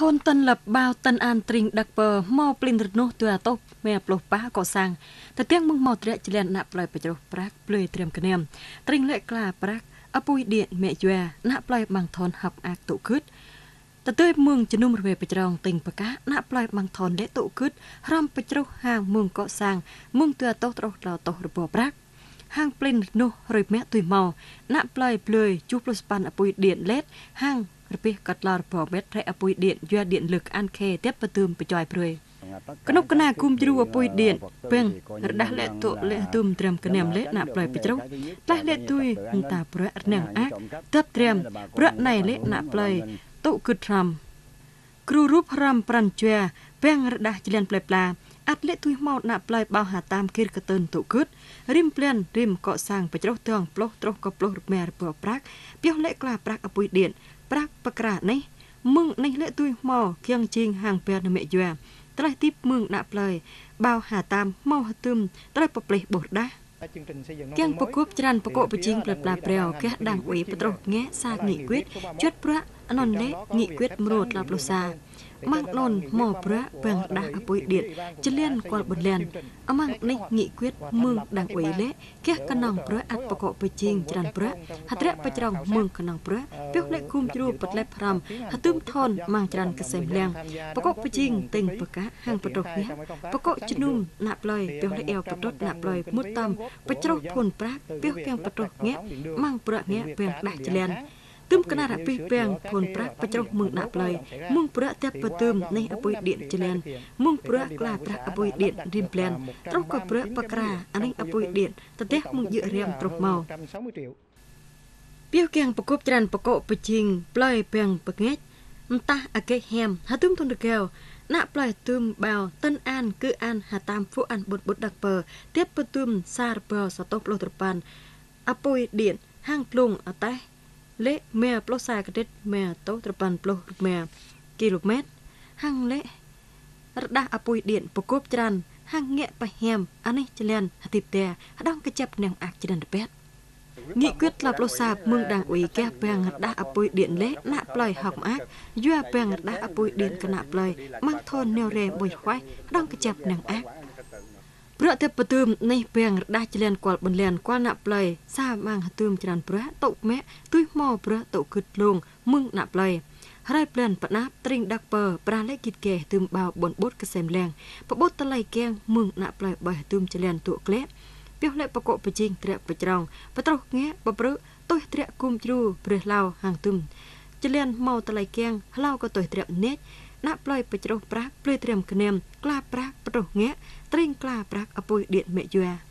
ធនតិនលបបាវតិនអានទ្រីងដឹកពើមកព្លិនរនោះទើអតុមេអប្លោះប៉ះក៏សាំងតែទៀងមឹងមកត្រែកចលនៈប្លែកបជ្រុះប្រាក់ព្លឿត្រៀមគ្នាមទ្រីងលែកក្លាប្រាក់អពុយឌៀមេយែណាក់ប្លែកបាំងធនហប់អាកទុគិតតទៅមឹងជំនុំរវេបច្រងទិញបកាណាក់ប្លែកបាំងធនលេតុគិតរំបជ្រុះហាងមឹងក៏សាំងមឹងទើអតុត្រោះដល់តុរបប្រាក់ហាងព្លិននោះរុយមាក់ទុយមកណាក់ប្លែកព្លឿជួបលុស្ប៉ានអពុយឌៀលេតហាងរបៀបកាត់ឡារពមេតរៃអពុយឌៀនយួឌៀនលឹកអានខេទៀតបទឿមបចយព្រឿយក្នុបកណាគុំជ្រូអពុយឌៀនពេង រដាស់លេតុលេទុំត្រាំក្នាមលេណាប្រៃបជ្រុតាស់លេទុយតាប្រៈនឹងអាតាប់ត្រាំប្រៈណៃលេណាប្រៃតុគឺត្រាំគ្រូរូបរាំប្រាន់ជឿពេងរដាស់ជលានផ្លែផ្លាអត់លេទុយមកណាក់ផ្លែបោហាតាមគិរកតើនទុគឹតរិមព្លានរិមកកសាងបច្រោះទាំងផ្លោះត្រុសក៏ផ្លោះរមែរពប្រាក់ពីលេក្លាប្រាក់អពុយឌៀនប្រាក់ប្រក្រានេះមឹងនេះលេទួយម៉ោគៀងជីងហាងពែនមេយាត្រេះទីមឹងដាក់ផ្លើយបាវហាតាមម៉ោទឹមត្រេះប្រប្លេះបោះដាស់គៀងប្រគប់ច្រានប្រកបបជាងផ្លាត់ផ្លាព្រាវកែដាំងអ៊ុយប្រត្រោះងែសាកនេះគួតជត់ប្រាក់អណនលេនិគិតមរត់ឡាប់លោសាម៉ាក់ណនមកប្រាបាំងដាស់អពុយឌៀតចលៀនគល់បន្លានអម៉ាក់នេះងីគៀតមឿងដាស់អុយលេកះកណងប្រាអត់បកបជិងច្រានប្រាហត្រៈបច្រងមឿងកណងប្រាពេលនេះគុំជ្រូបតលេប្រាំហទុំថនម៉ាងច្រានកសែមលៀងបកបជិងទិញបកាហាងបតុកនេះបកជនុំណាក់ប្លយពេលនេះអែវបតុតណាក់ប្លយមុតតំបច្រោះភុនប្រាពេលពេលបតុកនេះម៉ាងប្រានេះពេលដាស់ចលៀនទឹមគណៈរពីពេងផុនប្រាក់បច្រោះមឹងដាក់ផ្លៃមឹងប្រាក់តែបទឹមនេះអពុយ điện ចលែនមឹងប្រាក់ក្លាប្រាក់អពុយ điện រៀមផ្លែនត្រោះក៏ប្រាក់បក្រាអានេះអពុយ điện តទេះមឹងយឺរៀមត្រោះមកពីកៀងប្រកបច្រានប្រកបបជីងផ្លៃពេងប្រងាច់អន្តះអកេហែមហទុំទុនដកែវណាក់ផ្លែទុំបាវតិនអានគឺអានហាតាមពួកអានបុតបុតដាក់ពើទៀតពទុំសារពើសតោផ្លោះត្របានអពុយ điện ហាងភ្លុងអតេះលេមេប្លុសសាកតិតមេតោត្របានប្លុសមេគីឡូម៉ែត្រហាំងលេ រដាស់អពុយ điện ប្រគប់ច្រានហាំងងាកបាហាមអានេះចលនហតិតែអដងកចាប់នឹងអាក់ច្រានរពេតងាកគិតឡាប់លោសាបមឹងដាងអ៊ុយកែបែងរដាស់អពុយ điện លេណាក់ប្លយហុកអាក់យូបែងរដាស់អពុយ điện កណាក់ប្លយម៉ាំងធននៅរេបុយខ្វៃដងកចាប់នឹងអាក់ព្រះទេពបទុមនេះពេងរដាស់ចលនគាល់បន្លៀនគាល់ណាក់ប្លៃសាបាងហទុមច្រានព្រះតុមៈទុយម៉ោព្រះតុគិតលងមឹងណាក់ប្លៃហើយប្លែនប្រណាប់ត្រីងដាក់ពើប្រាលេគិតកេទុំបោបនបុតកសែមលៀងបបុតតលៃកៀងមឹងណាក់ប្លៃបេះទុំចលនទុក្លែពីលេបកបជីងត្រាក់បច្រងបត្រុសងាបប្រឹទុយត្រាក់គុំជ្រូព្រះឡៅហាងទុំចលនម៉ោតលៃកៀងឡៅក៏ទុយត្រាក់នេចដាក់ប្លុយបិជ្រុះប្រាស់ព្រឿត្រៀមគ្នាក្លាប្រាស់ប្រុសងាក់ត្រេងក្លាប្រាស់អពុយដៀតមេយ្យា